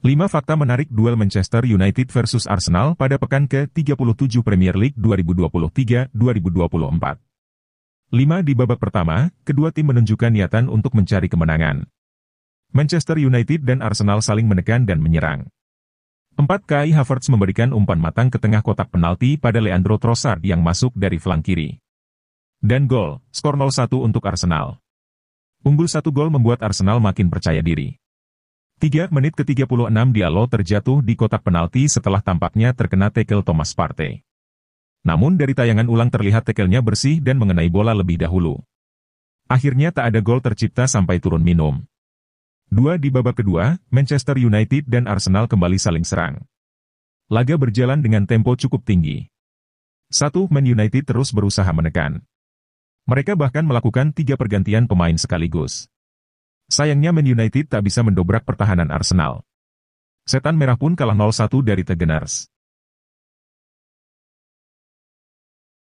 5 fakta menarik duel Manchester United versus Arsenal pada pekan ke-37 Premier League 2023-2024. 5. Di babak pertama, kedua tim menunjukkan niatan untuk mencari kemenangan. Manchester United dan Arsenal saling menekan dan menyerang. 4. Kai Havertz memberikan umpan matang ke tengah kotak penalti pada Leandro Trossard yang masuk dari flank kiri. Dan gol, skor 0-1 untuk Arsenal. Unggul satu gol membuat Arsenal makin percaya diri. 3 menit ke-36 Diallo terjatuh di kotak penalti setelah tampaknya terkena tekel Thomas Partey. Namun dari tayangan ulang terlihat tekelnya bersih dan mengenai bola lebih dahulu. Akhirnya tak ada gol tercipta sampai turun minum. Dua di babak kedua, Manchester United dan Arsenal kembali saling serang. Laga berjalan dengan tempo cukup tinggi. Satu, Man United terus berusaha menekan. Mereka bahkan melakukan tiga pergantian pemain sekaligus. Sayangnya Man United tak bisa mendobrak pertahanan Arsenal. Setan Merah pun kalah 0-1 dari Tegenars.